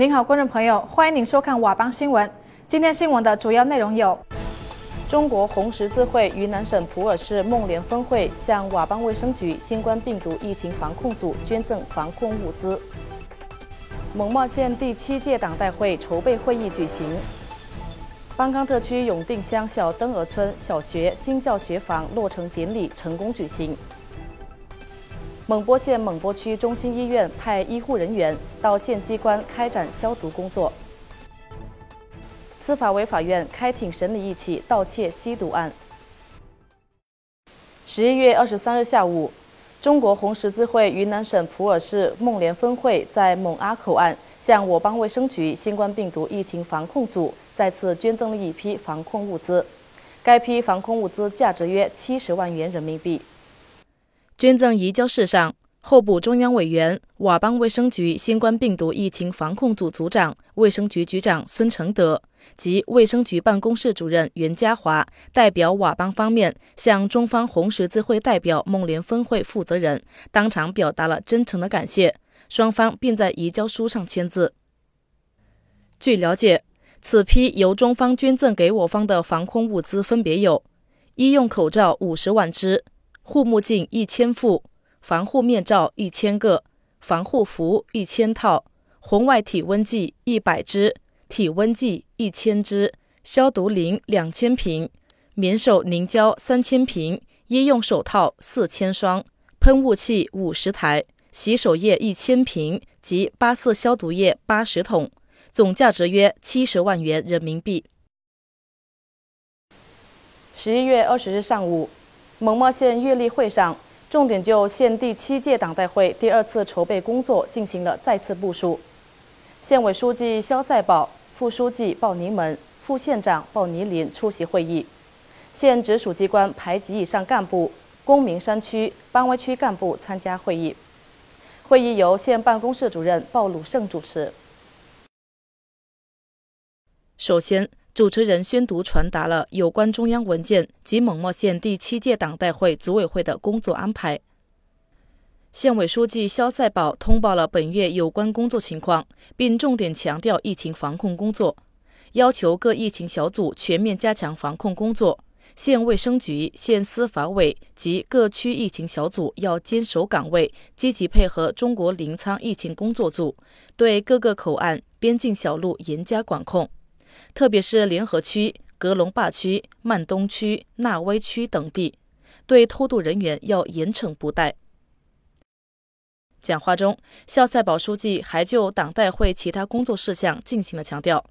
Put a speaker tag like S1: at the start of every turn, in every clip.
S1: 您好，观众朋友，欢迎您收看佤邦新闻。今天新闻的主要内容有：中国红十字会云南省普洱市孟连分会向佤邦卫生局新冠病毒疫情防控组捐赠防控物资；蒙茂县第七届党代会筹备会议举行；邦康特区永定乡小登娥村小学新教学房落成典礼成功举行。蒙波县蒙波区中心医院派医护人员到县机关开展消毒工作。司法委法院开庭审理一起盗窃吸毒案。十一月二十三日下午，中国红十字会云南省普洱市孟连分会在勐阿口岸向我邦卫生局新冠病毒疫情防控组再次捐赠了一批防控物资，该批防控物资价值约七十万元人民币。捐赠移交事式上，候补中央委员、佤邦卫生局新冠病毒疫情防控组组长、卫生局局长孙承德及卫生局办公室主任袁家华代表佤邦方面向中方红十字会代表孟连分会负责人当场表达了真诚的感谢，双方并在移交书上签字。据了解，此批由中方捐赠给我方的防控物资分别有医用口罩五十万只。护目镜一千副，防护面罩一千个，防护服一千套，红外体温计一百只，体温计一千只，消毒灵两千瓶，免手凝胶三千瓶，医用手套四千双，喷雾器五十台，洗手液一千瓶及八四消毒液八十桶，总价值约七十万元人民币。十一月二十日上午。蒙茂县月例会上，重点就县第七届党代会第二次筹备工作进行了再次部署。县委书记肖赛宝、副书记鲍尼门、副县长鲍尼林出席会议。县直属机关、排级以上干部、公明山区、班歪区干部参加会议。会议由县办公室主任鲍鲁胜主持。首先。主持人宣读传达了有关中央文件及蒙莫县第七届党代会组委会的工作安排。县委书记肖赛宝通报了本月有关工作情况，并重点强调疫情防控工作，要求各疫情小组全面加强防控工作。县卫生局、县司法委及各区疫情小组要坚守岗位，积极配合中国临沧疫情工作组，对各个口岸、边境小路严加管控。特别是联合区、格隆坝区、曼东区、纳威区等地，对偷渡人员要严惩不贷。讲话中，肖赛宝书记还就党代会其他工作事项进行了强调。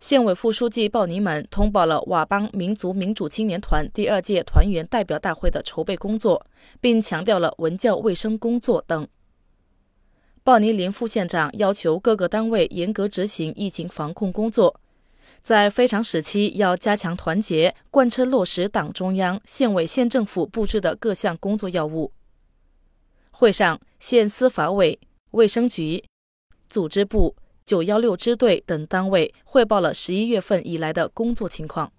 S1: 县委副书记鲍尼门通报了佤邦民族民主青年团第二届团员代表大会的筹备工作，并强调了文教卫生工作等。鲍尼林副县长要求各个单位严格执行疫情防控工作，在非常时期要加强团结，贯彻落实党中央、县委、县政府布置的各项工作要务。会上，县司法委、卫生局、组织部、九幺六支队等单位汇报了十一月份以来的工作情况。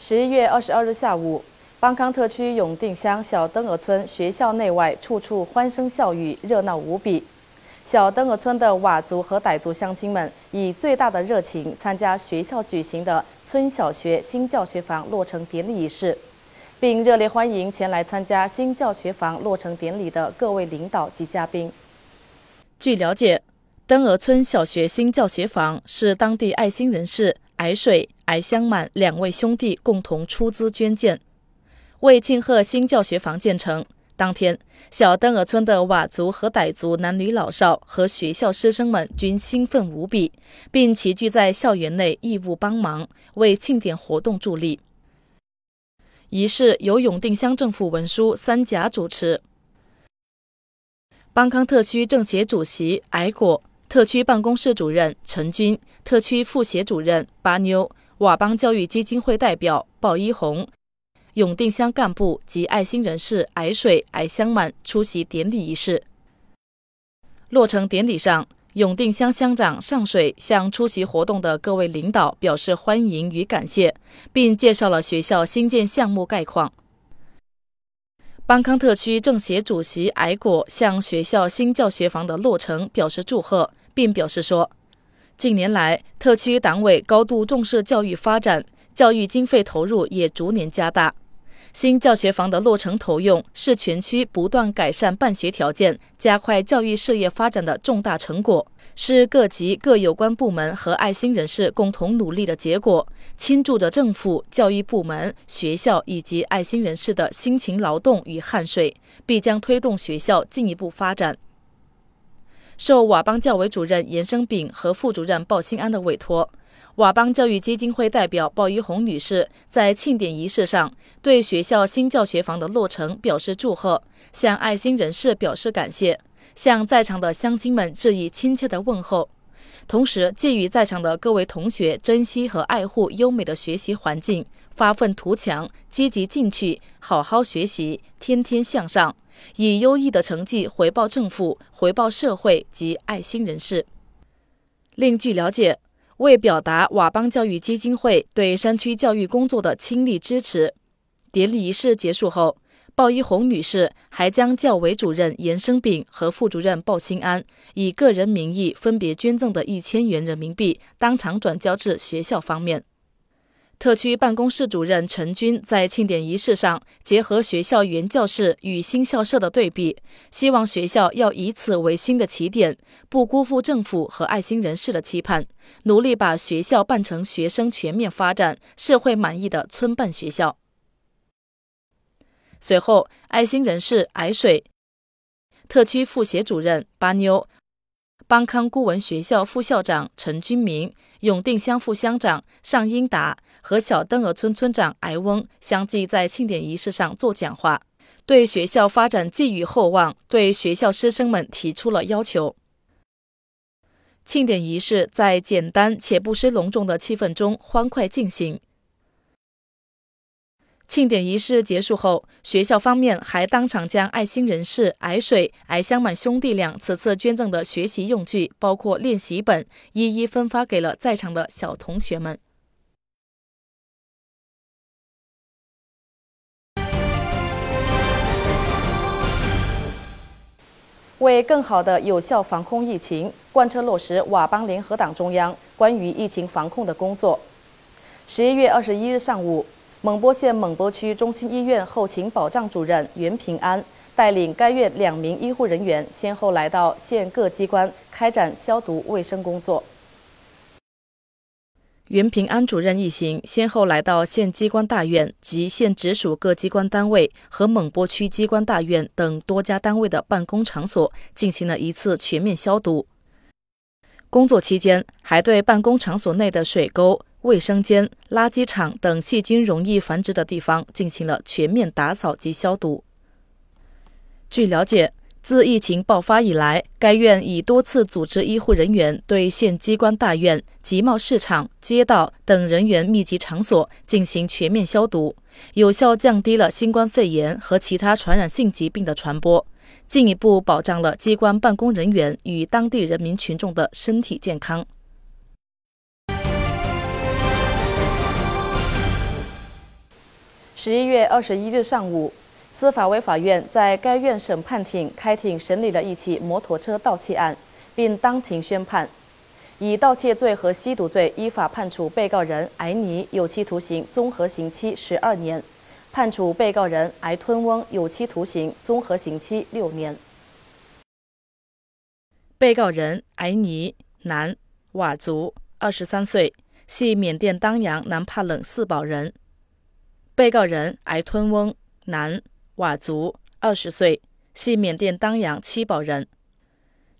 S1: 十一月二十二日下午。邦康特区永定乡小登峨村学校内外处处欢声笑语，热闹无比。小登峨村的佤族和傣族乡亲们以最大的热情参加学校举行的村小学新教学房落成典礼仪式，并热烈欢迎前来参加新教学房落成典礼的各位领导及嘉宾。据了解，登峨村小学新教学房是当地爱心人士矮水、矮香满两位兄弟共同出资捐建。为庆贺新教学房建成，当天小登尔村的佤族和傣族男女老少和学校师生们均兴奋无比，并齐聚在校园内义务帮忙，为庆典活动助力。仪式由永定乡政府文书三甲主持，邦康特区政协主席矮果、特区办公室主任陈军、特区副协主任巴妞、佤邦教育基金会代表鲍一红。永定乡干部及爱心人士矮水、矮香满出席典礼仪式。落成典礼上，永定乡乡长上水向出席活动的各位领导表示欢迎与感谢，并介绍了学校新建项目概况。邦康特区政协主席矮果向学校新教学房的落成表示祝贺，并表示说：“近年来，特区党委高度重视教育发展，教育经费投入也逐年加大。”新教学房的落成投用，是全区不断改善办学条件、加快教育事业发展的重大成果，是各级各有关部门和爱心人士共同努力的结果，倾注着政府、教育部门、学校以及爱心人士的辛勤劳动与汗水，必将推动学校进一步发展。受佤邦教委主任严生炳和副主任鲍新安的委托。佤邦教育基金会代表鲍玉红女士在庆典仪式上对学校新教学房的落成表示祝贺，向爱心人士表示感谢，向在场的乡亲们致以亲切的问候，同时寄予在场的各位同学珍惜和爱护优美的学习环境，发愤图强，积极进取，好好学习，天天向上，以优异的成绩回报政府、回报社会及爱心人士。另据了解。为表达佤邦教育基金会对山区教育工作的倾力支持，典礼仪式结束后，鲍一红女士还将教委主任严生炳和副主任鲍新安以个人名义分别捐赠的一千元人民币当场转交至学校方面。特区办公室主任陈军在庆典仪式上，结合学校原教室与新校舍的对比，希望学校要以此为新的起点，不辜负政府和爱心人士的期盼，努力把学校办成学生全面发展、社会满意的村办学校。随后，爱心人士矮水、特区副协主任巴妞、邦康顾文学校副校长陈军明。永定乡副乡长尚英达和小登峨村村长艾翁相继在庆典仪式上作讲话，对学校发展寄予厚望，对学校师生们提出了要求。庆典仪式在简单且不失隆重的气氛中欢快进行。庆典仪式结束后，学校方面还当场将爱心人士矮水、矮香满兄弟俩此次捐赠的学习用具，包括练习本，一一分发给了在场的小同学们。为更好的有效防控疫情，贯彻落实佤邦联合党中央关于疫情防控的工作，十一月二十一日上午。蒙波县蒙波区中心医院后勤保障主任袁平安带领该院两名医护人员先后来到县各机关开展消毒卫生工作。袁平安主任一行先后来到县机关大院及县直属各机关单位和蒙波区机关大院等多家单位的办公场所，进行了一次全面消毒。工作期间，还对办公场所内的水沟、卫生间、垃圾场等细菌容易繁殖的地方进行了全面打扫及消毒。据了解，自疫情爆发以来，该院已多次组织医护人员对县机关大院、集贸市场、街道等人员密集场所进行全面消毒，有效降低了新冠肺炎和其他传染性疾病的传播。进一步保障了机关办公人员与当地人民群众的身体健康。十一月二十一日上午，司法委法院在该院审判庭开庭审理了一起摩托车盗窃案，并当庭宣判，以盗窃罪和吸毒罪依法判处被告人艾尼有期徒刑，综合刑期十二年。判处被告人艾吞翁有期徒刑，综合刑期六年。被告人艾尼，男，佤族，二十三岁，系缅甸当阳南帕冷四保人。被告人艾吞翁，男，佤族，二十岁，系缅甸当阳七保人。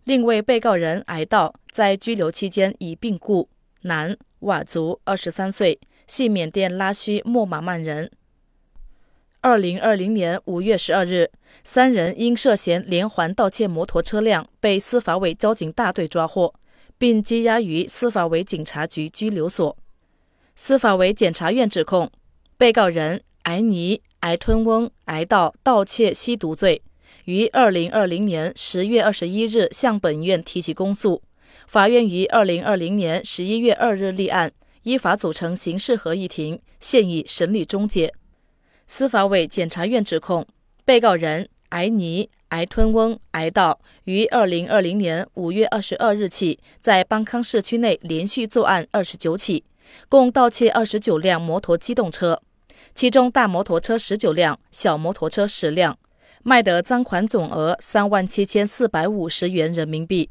S1: 另位被告人艾道在拘留期间已病故，男，佤族，二十三岁，系缅甸拉须莫马曼人。二零二零年五月十二日，三人因涉嫌连环盗窃摩托车辆被司法委交警大队抓获，并羁押于司法委警察局拘留所。司法委检察院指控被告人艾尼、埃吞翁、挨道盗窃、吸毒罪，于二零二零年十月二十一日向本院提起公诉。法院于二零二零年十一月二日立案，依法组成刑事合议庭，现已审理终结。司法委、检察院指控被告人艾尼、艾吞翁、艾道于二零二零年五月二十二日起，在邦康市区内连续作案二十九起，共盗窃二十九辆摩托机动车，其中大摩托车十九辆，小摩托车十辆，卖得赃款总额三万七千四百五十元人民币。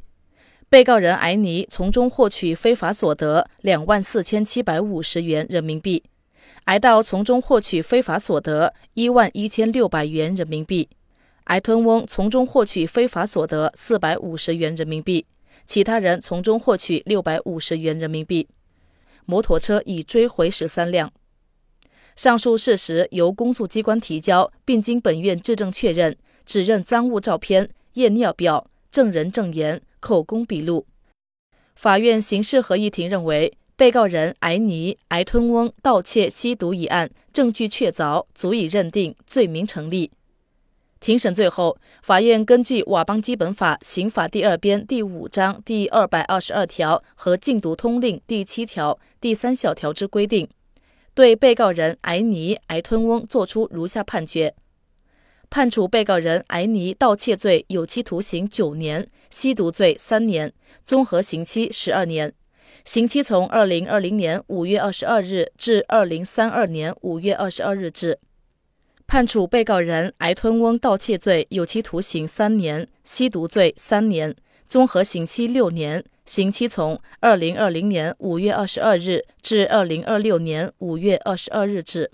S1: 被告人艾尼从中获取非法所得两万四千七百五十元人民币。挨到从中获取非法所得一万一千六百元人民币，挨吞翁从中获取非法所得四百五十元人民币，其他人从中获取六百五十元人民币。摩托车已追回十三辆。上述事实由公诉机关提交，并经本院质证确认，指认赃物照片、验尿表、证人证言、口供笔录。法院刑事合议庭认为。被告人埃尼埃吞翁盗窃吸毒一案，证据确凿，足以认定罪名成立。庭审最后，法院根据《瓦邦基本法》《刑法》第二编第五章第二百二十二条和《禁毒通令》第七条第三小条之规定，对被告人埃尼埃吞翁作出如下判决：判处被告人埃尼盗窃罪有期徒刑九年，吸毒罪三年，综合刑期十二年。刑期从二零二零年五月二十二日至二零三二年五月二十二日止，判处被告人艾吞翁盗窃罪有期徒刑三年，吸毒罪三年，综合刑期六年，刑期从二零二零年五月二十二日至二零二六年五月二十二日止。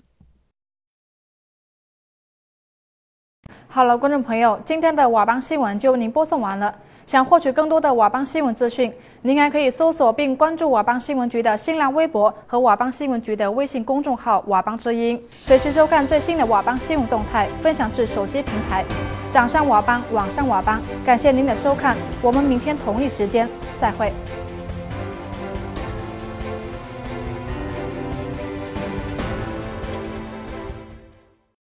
S1: 好了，观众朋友，今天的佤邦新闻就为您播送完了。想获取更多的佤邦新闻资讯，您还可以搜索并关注佤邦新闻局的新浪微博和佤邦新闻局的微信公众号“佤邦之音”，随时收看最新的佤邦新闻动态，分享至手机平台。掌上佤邦，网上佤邦，感谢您的收看，我们明天同一时间再会。